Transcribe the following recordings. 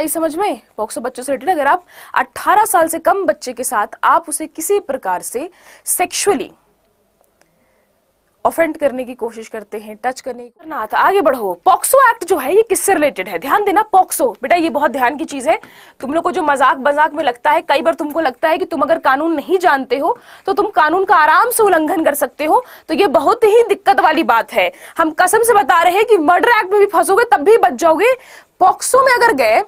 आई समझ में पॉक्सो बच्चों से रिलेटेड अगर आप 18 साल से कम बच्चे के साथ आप उसे किसी प्रकार से सेक्सुअली ऑफेंड करने की कोशिश करते हैं टच करने की करना आता तो आगे बढ़ो पॉक्सो एक्ट जो है ये किससे रिलेटेड है ध्यान देना पॉक्सो बेटा ये बहुत ध्यान की चीज है तुम लोग को जो मजाक मजाक में लगता है कई बार तुमको लगता है कि तुम अगर कानून नहीं जानते हो तो तुम कानून का आराम से उल्लंघन कर सकते हो तो ये बहुत ही दिक्कत वाली बात है हम कसम से बता रहे हैं कि मर्डर एक्ट में भी फंसोगे तब भी बच जाओगे पॉक्सो में अगर गए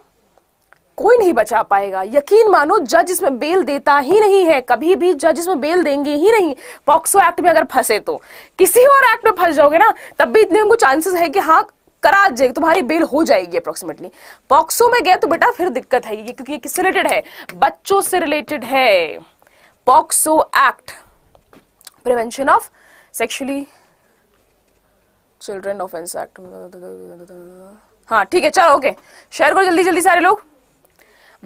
कोई नहीं बचा पाएगा यकीन मानो जज इसमें बेल देता ही नहीं है कभी भी जज इसमें बेल देंगे ही नहीं पॉक्सो एक्ट में अगर फंसे तो किसी और एक्ट में फंस जाओगे ना तब भी इतने हमको चांसेस है कि हाँ करा जाएगी तुम्हारी तो बेल हो जाएगी अप्रोक्सीमेटली पॉक्सो में गए तो बेटा फिर दिक्कत है ये क्योंकि ये किससे रिलेटेड है बच्चों से रिलेटेड है POCSO act prevention of sexually children offence act हाँ ठीक है चलो ओके शेयर करो जल्दी जल्दी सारे लोग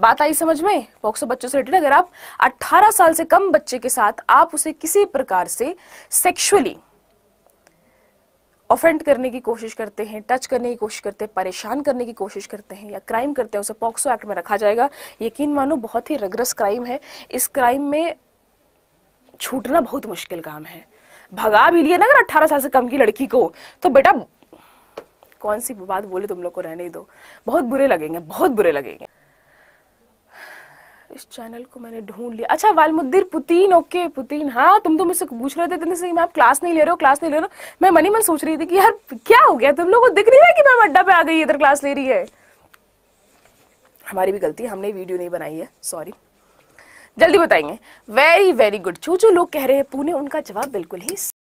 बात आई समझ में पॉक्सो बच्चों से रिलेटेड अगर आप 18 साल से कम बच्चे के साथ आप उसे किसी प्रकार से सेक्सुअली ऑफेंड करने की कोशिश करते हैं टच करने की कोशिश करते हैं परेशान करने की कोशिश करते हैं या क्राइम करते हैं उसे पॉक्सो एक्ट में रखा जाएगा यकीन मानो बहुत ही रगरस क्राइम है इस क्राइम में छूटना बहुत मुश्किल काम है भगा भी लिया ना अगर अट्ठारह साल से कम की लड़की को तो बेटा कौन सी बात बोले तुम लोग को रहने दो बहुत बुरे लगेंगे बहुत बुरे लगेंगे इस चैनल को मैंने ढूंढ लिया अच्छा वालमुद्दीर पुतीन ओके पुतीन हाँ तुम तो मुझसे पूछ रहे थे इतने सही आप क्लास नहीं ले रहे हो क्लास नहीं ले रहे हो मैं मनी मन सोच रही थी कि यार क्या हो गया तुम लोग को दिख नहीं है कि मैम अड्डा पे आ गई इधर क्लास ले रही है हमारी भी गलती है हमने वीडियो नहीं बनाई है सॉरी जल्दी बताएंगे वेरी वेरी गुड जो जो लोग कह रहे हैं पुणे उनका जवाब बिल्कुल ही